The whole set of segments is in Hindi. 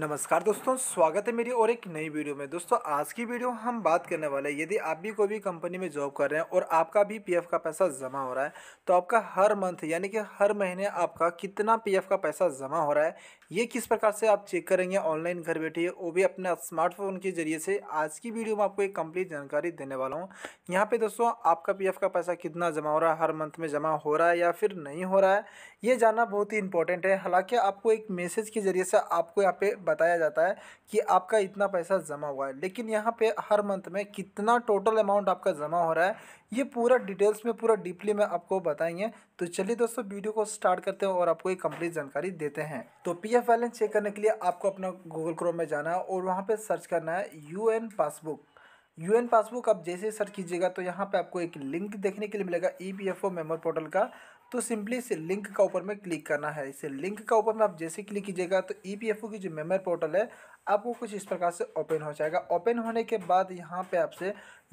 नमस्कार दोस्तों स्वागत है मेरी और एक नई वीडियो में दोस्तों आज की वीडियो हम बात करने वाले हैं यदि आप भी कोई भी कंपनी में जॉब कर रहे हैं और आपका भी पीएफ का पैसा जमा हो रहा है तो आपका हर मंथ यानी कि हर महीने आपका कितना पीएफ का पैसा जमा हो रहा है ये किस प्रकार से आप चेक करेंगे ऑनलाइन घर बैठे वो भी अपने स्मार्टफोन के जरिए से आज की वीडियो में आपको एक कंप्लीट जानकारी देने वाला हूँ यहाँ पे दोस्तों आपका पीएफ का पैसा कितना जमा हो रहा है हर मंथ में जमा हो रहा है या फिर नहीं हो रहा है ये जानना बहुत ही इंपॉर्टेंट है हालाँकि आपको एक मैसेज के ज़रिए से आपको यहाँ पर बताया जाता है कि आपका इतना पैसा जमा हुआ है लेकिन यहाँ पर हर मंथ में कितना टोटल अमाउंट आपका जमा हो रहा है ये पूरा डिटेल्स में पूरा डीपली में आपको बताएंगे तो चलिए दोस्तों वीडियो को स्टार्ट करते हैं और आपको एक कंप्लीट जानकारी देते हैं तो पी पीडीएफ बैलेंस चेक करने के लिए आपको अपना गूगल क्रोम में जाना है और वहाँ पे सर्च करना है यूएन पासबुक यूएन पासबुक आप जैसे सर्च कीजिएगा तो यहाँ पे आपको एक लिंक देखने के लिए मिलेगा E P F O member portal का तो सिंपली इसे लिंक का ऊपर में क्लिक करना है इसे लिंक का ऊपर में आप जैसे क्लिक कीजिएगा तो ई पी एफ ओ की जो मेमर पोर्टल है अब वो कुछ इस प्रकार से ओपन हो जाएगा ओपन होने के बाद यहाँ पे आपसे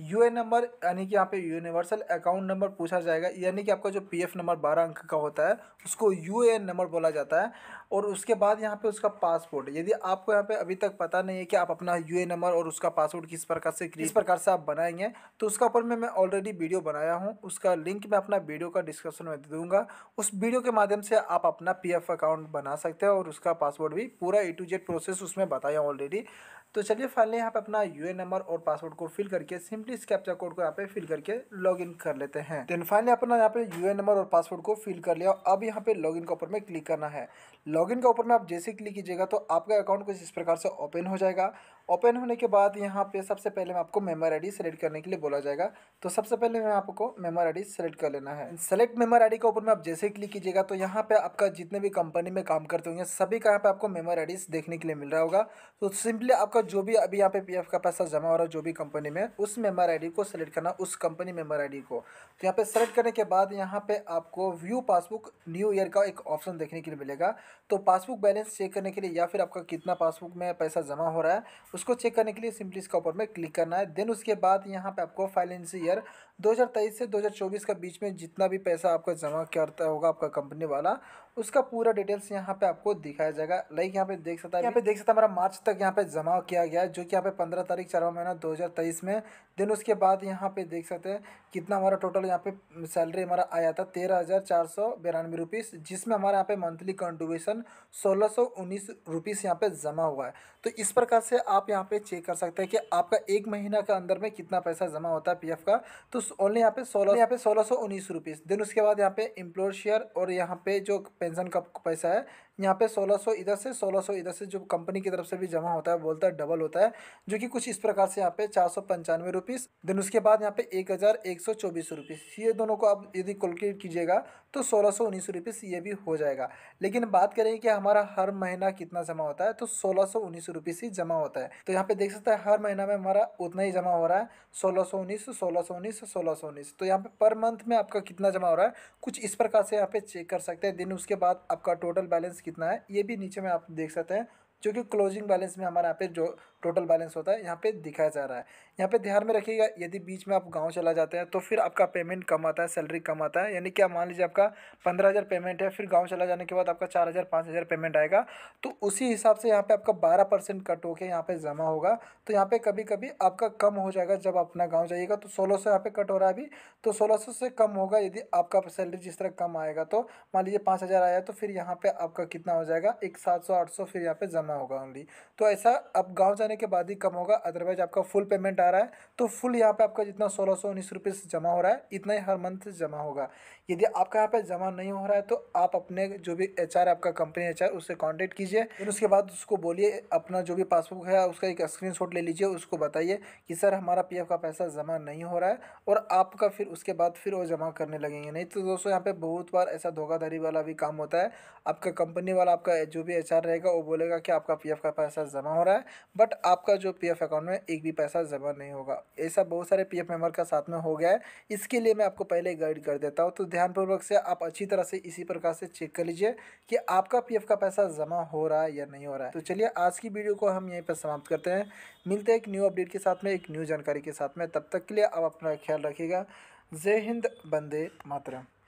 यू नंबर यानी कि यहाँ पे यूनिवर्सल अकाउंट नंबर पूछा जाएगा यानी कि आपका जो पी नंबर बारह अंक का होता है उसको यू नंबर बोला जाता है और उसके बाद यहाँ पे उसका पासपोर्ट यदि आपको यहाँ पे अभी तक पता नहीं है कि आप अपना यू नंबर और उसका पासवर्ड किस प्रकार से किस प्रकार से आप बनाएंगे तो उसका ऊपर में मैं ऑलरेडी वीडियो बनाया हूँ उसका लिंक मैं अपना वीडियो का डिस्क्रिप्शन में दे दूँगा उस वीडियो के माध्यम से आप अपना पी अकाउंट बना सकते हैं और उसका पासवर्ड भी पूरा ए टू जेड प्रोसेस उसमें बताया हैं ऑलरेडी तो चलिए फाइनली यहाँ पे अपना यूए नंबर और पासवर्ड को फिल करके सिंपली इस कैप्चा कोड को यहाँ पे फिल करके लॉगिन कर लेते हैं देन फाइनली अपना यहाँ पे यूए नंबर और पासवर्ड को फिल कर लिया अब यहाँ पे लॉगिन के ऊपर में क्लिक करना है लॉगिन के ऊपर में आप जैसे क्लिक कीजिएगा तो आपका अकाउंट कुछ इस प्रकार से ओपन हो जाएगा ओपन होने के बाद यहाँ पे सबसे पहले मैं आपको मेमर आईडी सेलेक्ट करने के लिए बोला जाएगा तो सबसे पहले मैं आपको मेमर आईडी सेलेक्ट कर लेना है सेलेक्ट मेमर आईडी के ऊपर में आप जैसे क्लिक कीजिएगा तो यहाँ पे आपका जितने भी कंपनी में काम करते होंगे सभी का यहाँ पे आपको मेमर आईडी देखने के लिए मिल रहा होगा तो सिंपली आपका जो भी अभी यहाँ पे पी का पैसा जमा हो रहा है जो भी कंपनी में उस मेमर आई को सेलेक्ट करना उस कंपनी मेमर आई को तो यहाँ पे सेलेक्ट करने के बाद यहाँ पे आपको व्यू पासबुक न्यू ईयर का एक ऑप्शन देखने के लिए मिलेगा तो पासबुक बैलेंस चेक करने के लिए या फिर आपका कितना पासबुक में पैसा जमा हो रहा है उसको चेक करने के लिए सिंपली इसका ऊपर में क्लिक करना है देन उसके बाद यहाँ पे आपको फाइनेंशियल ईयर 2023 से 2024 के बीच में जितना भी पैसा आपका जमा करता होगा आपका कंपनी वाला उसका पूरा डिटेल्स यहाँ पे आपको दिखाया जाएगा लाइक यहाँ पे देख सकता है यहाँ पे देख सकता है हमारा मार्च तक यहाँ पे जमा किया गया है जो कि यहाँ पे पंद्रह तारीख चारवा महीना दो हज़ार तेईस में देन उसके बाद यहाँ पे देख सकते हैं कितना हमारा टोटल यहाँ पे सैलरी हमारा आया था तेरह हज़ार चार सौ बिरानवे रुपीज़ जिसमें हमारा यहाँ पे मंथली कंट्रीब्यूशन सोलह सौ उन्नीस रुपीज़ यहाँ पे जमा हुआ है तो इस प्रकार से आप यहाँ पे चेक कर सकते हैं कि आपका एक महीना के अंदर में कितना पैसा जमा होता है पीएफ का तो ओनली यहाँ पे सोलह यहाँ पे सोलह सौ उन्नीस रुपीज़ देन उसके बाद यहाँ पे एम्प्लॉयर शेयर और यहाँ पे जो पेंशन का पैसा है यहाँ पे 1600 इधर से 1600 इधर से जो कंपनी की तरफ से भी जमा होता है बोलता है डबल होता है जो कि कुछ इस प्रकार से यहाँ पे चार सौ पंचानवे रुपीज़ देन उसके बाद यहाँ पे एक हज़ार एक सौ चौबीस रुपीज़ ये दोनों को आप यदि कैलकुलेट कीजिएगा तो सोलह सौ उन्नीस रुपीस ये भी हो जाएगा लेकिन बात करें कि हमारा हर महीना कितना जमा होता है तो सोलह सौ उन्नीस रुपीज़ ही जमा होता है तो यहाँ पे देख सकते हैं हर महीना में हमारा उतना ही जमा हो रहा है सोलह सौ उन्नीस सोलह सौ उन्नीस सोलह सौ उन्नीस तो यहाँ पे पर मंथ में आपका कितना जमा हो रहा है कुछ इस प्रकार से यहाँ पे चेक कर सकते हैं दिन उसके बाद आपका टोटल बैलेंस कितना है ये भी नीचे में आप देख सकते हैं जो कि क्लोजिंग बैलेंस में हमारे यहाँ पे जो टोटल बैलेंस होता है यहाँ पे दिखाया जा रहा है यहाँ पे ध्यान में रखिएगा यदि बीच में आप गांव चला जाते हैं तो फिर आपका पेमेंट कम आता है सैलरी कम आता है यानी कि आप मान लीजिए आपका पंद्रह हज़ार पेमेंट है फिर गांव चला जाने के बाद आपका चार हज़ार पाँच हज़ार पेमेंट आएगा तो उसी हिसाब से यहाँ पर आपका बारह परसेंट कट होकर यहाँ पर जमा होगा तो यहाँ पर कभी कभी आपका कम हो जाएगा जब अपना गाँव जाइएगा तो सोलह सौ यहाँ कट हो रहा है अभी तो सोलह सौ से कम होगा यदि आपका सैलरी जिस तरह कम आएगा तो मान लीजिए पाँच हज़ार आया तो फिर यहाँ पर आपका कितना हो जाएगा एक सात सौ आठ सौ फिर यहाँ पर जमा करना होगा ओनली तो ऐसा अब गांव जाने के बाद ही कम होगा अदरवाइज आपका फुल पेमेंट आ रहा है तो फुल यहाँ पे आपका जितना सोलह सौ उन्नीस रुपये जमा हो रहा है इतना ही हर मंथ जमा होगा यदि आपका यहाँ पे जमा नहीं हो रहा है तो आप अपने जो भी एच आपका कंपनी एच उससे कॉन्टेक्ट कीजिए फिर उसके बाद उसको बोलिए अपना जो भी पासबुक है उसका एक स्क्रीन ले लीजिए उसको बताइए कि सर हमारा पी का पैसा जमा नहीं हो रहा है और आपका फिर उसके बाद फिर वो जमा करने लगेंगे नहीं तो दोस्तों यहाँ पे बहुत बार ऐसा धोखाधड़ी वाला भी काम होता है आपका कंपनी वाला आपका जो भी एच रहेगा वो बोलेगा कि आपका पीएफ का पैसा जमा हो रहा है बट आपका जो पीएफ अकाउंट में एक भी पैसा जमा नहीं होगा ऐसा बहुत सारे पीएफ मेंबर का साथ में हो गया है इसके लिए मैं आपको पहले गाइड कर देता हूँ तो ध्यानपूर्वक से आप अच्छी तरह से इसी प्रकार से चेक कर लीजिए कि आपका पी का पैसा जमा हो रहा है या नहीं हो रहा है तो चलिए आज की वीडियो को हम यहीं पर समाप्त करते हैं मिलते हैं एक न्यू अपडेट के साथ में एक न्यू जानकारी के साथ में तब तक के लिए आप अपना ख्याल रखिएगा जय हिंद बंदे मातरम